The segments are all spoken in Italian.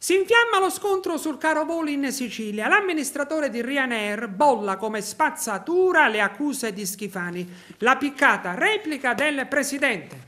Si infiamma lo scontro sul caro volo in Sicilia. L'amministratore di Ryanair bolla come spazzatura le accuse di Schifani. La piccata replica del presidente.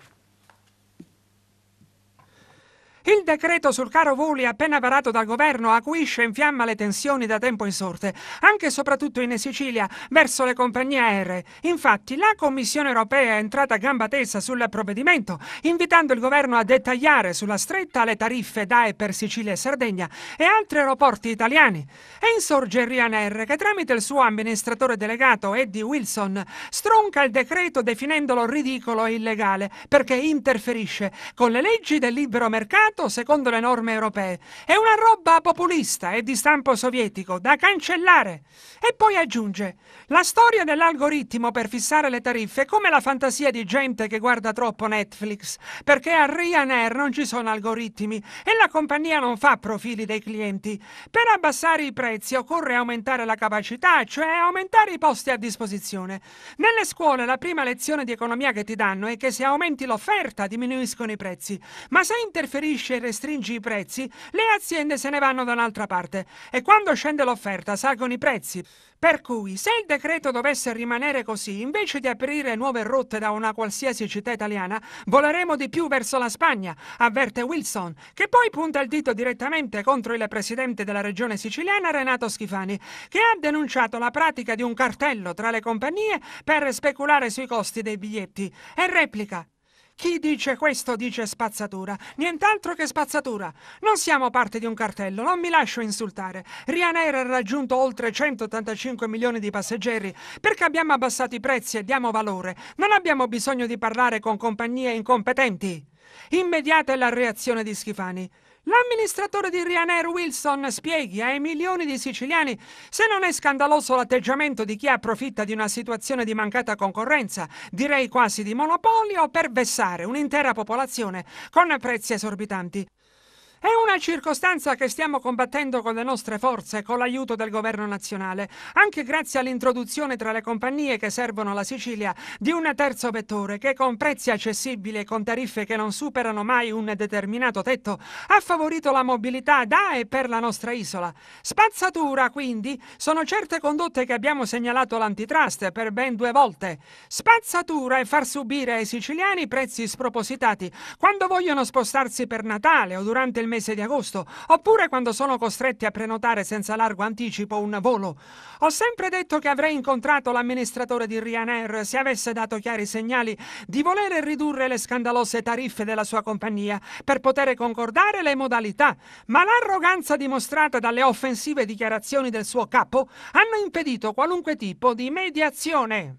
Il decreto sul caro voli appena varato dal governo acuisce in fiamma le tensioni da tempo insorte, anche e soprattutto in Sicilia, verso le compagnie aeree. Infatti la Commissione europea è entrata a gamba tesa sul provvedimento, invitando il governo a dettagliare sulla stretta le tariffe da e per Sicilia e Sardegna e altri aeroporti italiani. E insorge Ryanair che tramite il suo amministratore delegato Eddie Wilson stronca il decreto definendolo ridicolo e illegale perché interferisce con le leggi del libero mercato fatto secondo le norme europee. È una roba populista e di stampo sovietico da cancellare. E poi aggiunge, la storia dell'algoritmo per fissare le tariffe è come la fantasia di gente che guarda troppo Netflix, perché a Ryanair non ci sono algoritmi e la compagnia non fa profili dei clienti. Per abbassare i prezzi occorre aumentare la capacità, cioè aumentare i posti a disposizione. Nelle scuole la prima lezione di economia che ti danno è che se aumenti l'offerta diminuiscono i prezzi, ma se interferisci e restringi i prezzi, le aziende se ne vanno da un'altra parte e quando scende l'offerta salgono i prezzi. Per cui, se il decreto dovesse rimanere così, invece di aprire nuove rotte da una qualsiasi città italiana, voleremo di più verso la Spagna, avverte Wilson, che poi punta il dito direttamente contro il presidente della regione siciliana Renato Schifani, che ha denunciato la pratica di un cartello tra le compagnie per speculare sui costi dei biglietti e replica chi dice questo dice spazzatura, nient'altro che spazzatura. Non siamo parte di un cartello, non mi lascio insultare. Ryanair ha raggiunto oltre 185 milioni di passeggeri perché abbiamo abbassato i prezzi e diamo valore. Non abbiamo bisogno di parlare con compagnie incompetenti. Immediata è la reazione di Schifani. L'amministratore di Ryanair Wilson spieghi ai milioni di siciliani se non è scandaloso l'atteggiamento di chi approfitta di una situazione di mancata concorrenza, direi quasi di monopolio, per vessare un'intera popolazione con prezzi esorbitanti. È una circostanza che stiamo combattendo con le nostre forze, con l'aiuto del governo nazionale, anche grazie all'introduzione tra le compagnie che servono la Sicilia di un terzo vettore che con prezzi accessibili e con tariffe che non superano mai un determinato tetto ha favorito la mobilità da e per la nostra isola. Spazzatura, quindi, sono certe condotte che abbiamo segnalato l'antitrust per ben due volte. Spazzatura è far subire ai siciliani prezzi spropositati quando vogliono spostarsi per Natale o durante il mese di agosto, oppure quando sono costretti a prenotare senza largo anticipo un volo. Ho sempre detto che avrei incontrato l'amministratore di Ryanair se avesse dato chiari segnali di volere ridurre le scandalose tariffe della sua compagnia per poter concordare le modalità, ma l'arroganza dimostrata dalle offensive dichiarazioni del suo capo hanno impedito qualunque tipo di mediazione.